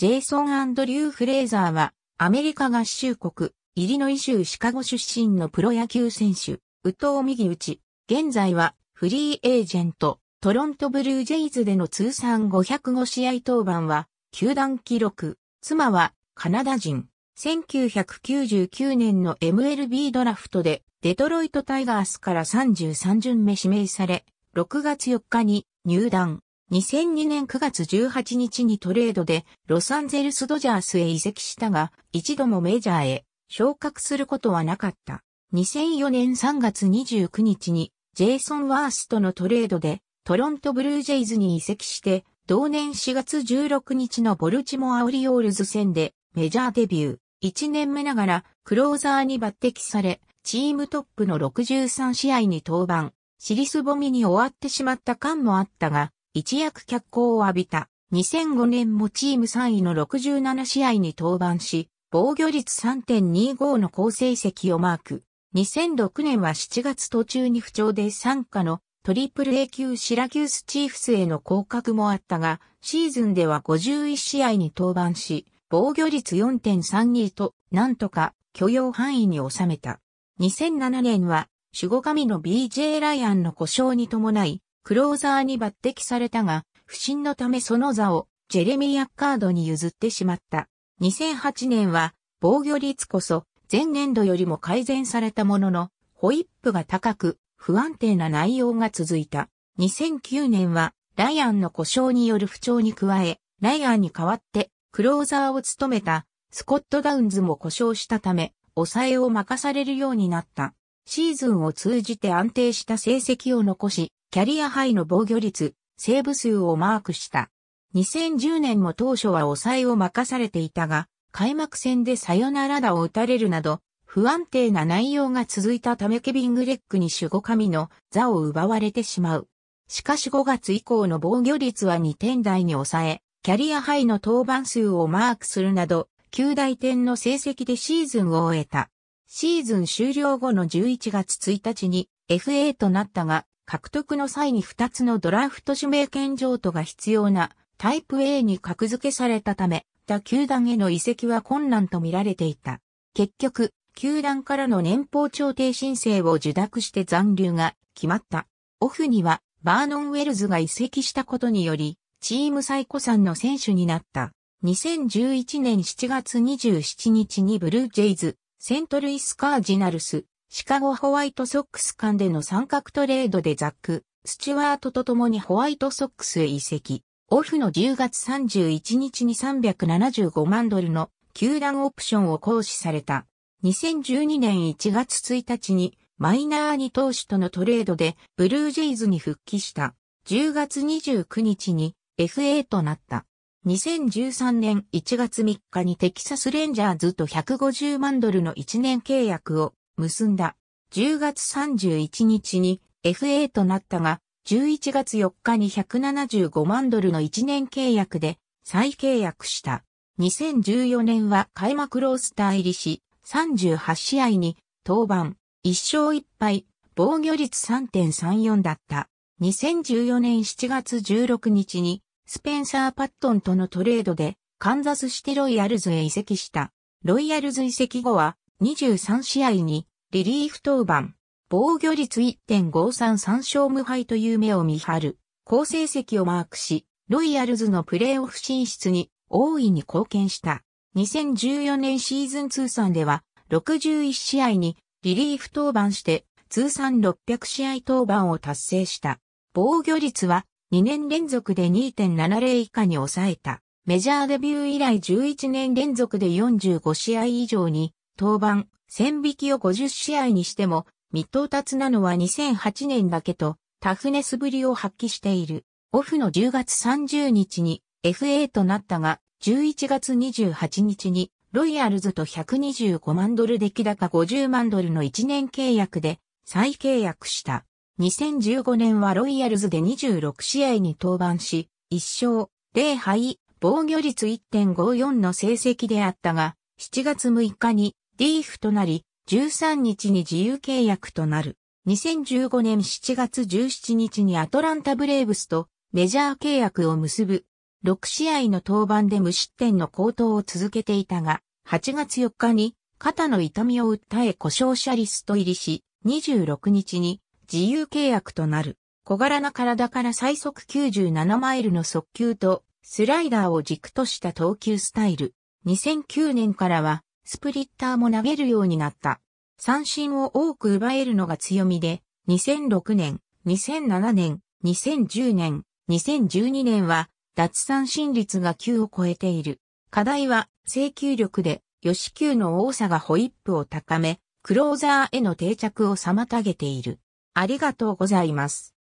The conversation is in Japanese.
ジェイソン・アンドリュー・フレーザーは、アメリカ合衆国、イリノイ州シカゴ出身のプロ野球選手、宇藤右打現在は、フリーエージェント、トロントブルージェイズでの通算505試合登板は、球団記録、妻は、カナダ人。1999年の MLB ドラフトでデトロイトタイガースから33巡目指名され、6月4日に入団。2002年9月18日にトレードでロサンゼルスドジャースへ移籍したが、一度もメジャーへ昇格することはなかった。2004年3月29日にジェイソン・ワースとのトレードでトロントブルージェイズに移籍して、同年4月16日のボルチモア・オリオールズ戦でメジャーデビュー。1年目ながらクローザーに抜擢され、チームトップの63試合に登板。リスボミに終わってしまった感もあったが、一躍脚光を浴びた。2005年もチーム3位の67試合に登板し、防御率3.25の好成績をマーク。2006年は7月途中に不調で参加のトリプル A 級シラキュースチーフスへの降格もあったが、シーズンでは51試合に登板し、防御率4.32と、なんとか許容範囲に収めた。2007年は、守護神の BJ ライアンの故障に伴い、クローザーに抜擢されたが、不審のためその座をジェレミー・アッカードに譲ってしまった。2008年は防御率こそ前年度よりも改善されたものの、ホイップが高く不安定な内容が続いた。2009年はライアンの故障による不調に加え、ライアンに代わってクローザーを務めたスコット・ダウンズも故障したため、抑えを任されるようになった。シーズンを通じて安定した成績を残し、キャリアハイの防御率、セーブ数をマークした。2010年も当初は抑えを任されていたが、開幕戦でサヨナラ打を打たれるなど、不安定な内容が続いたためケビン・グレックに守護神の座を奪われてしまう。しかし5月以降の防御率は2点台に抑え、キャリアハイの登板数をマークするなど、9大点の成績でシーズンを終えた。シーズン終了後の11月1日に FA となったが、獲得の際に2つのドラフト指名権譲渡が必要なタイプ A に格付けされたため、他球団への移籍は困難と見られていた。結局、球団からの年俸調停申請を受諾して残留が決まった。オフにはバーノン・ウェルズが移籍したことにより、チーム最古参の選手になった。2011年7月27日にブルージェイズ、セントルイス・カージナルス、シカゴホワイトソックス間での三角トレードでザック、スチュワートと共にホワイトソックスへ移籍。オフの10月31日に375万ドルの球団オプションを行使された。2012年1月1日にマイナーに投手とのトレードでブルージェイズに復帰した。10月29日に FA となった。2013年1月3日にテキサスレンジャーズと150万ドルの1年契約を結んだ。10月31日に FA となったが、11月4日に175万ドルの1年契約で再契約した。2014年は開幕ロースター入りし、38試合に登板、1勝1敗、防御率3.34だった。2014年7月16日にスペンサー・パットンとのトレードでカンザスシテロイヤルズへ移籍した。ロイヤルズ移籍後は23試合にリリーフ登板、防御率1.533勝無敗という目を見張る、好成績をマークし、ロイヤルズのプレーオフ進出に大いに貢献した。2014年シーズン通算では61試合にリリーフ登板して通算600試合登板を達成した。防御率は2年連続で2.70以下に抑えた。メジャーデビュー以来11年連続で45試合以上に登板、千引きを50試合にしても、未到達なのは2008年だけと、タフネスぶりを発揮している。オフの10月30日に FA となったが、11月28日にロイヤルズと125万ドル出来高50万ドルの1年契約で再契約した。2015年はロイヤルズで26試合に登板し、1勝、0敗、防御率1.54の成績であったが、7月6日にリーフとなり、13日に自由契約となる。2015年7月17日にアトランタブレーブスとメジャー契約を結ぶ。6試合の登板で無失点の高騰を続けていたが、8月4日に肩の痛みを訴え故障者リスト入りし、26日に自由契約となる。小柄な体から最速97マイルの速球とスライダーを軸とした投球スタイル。2009年からはスプリッターも投げるようになった。三振を多く奪えるのが強みで、2006年、2007年、2010年、2012年は、脱三振率が9を超えている。課題は、請求力で、吉球の多さがホイップを高め、クローザーへの定着を妨げている。ありがとうございます。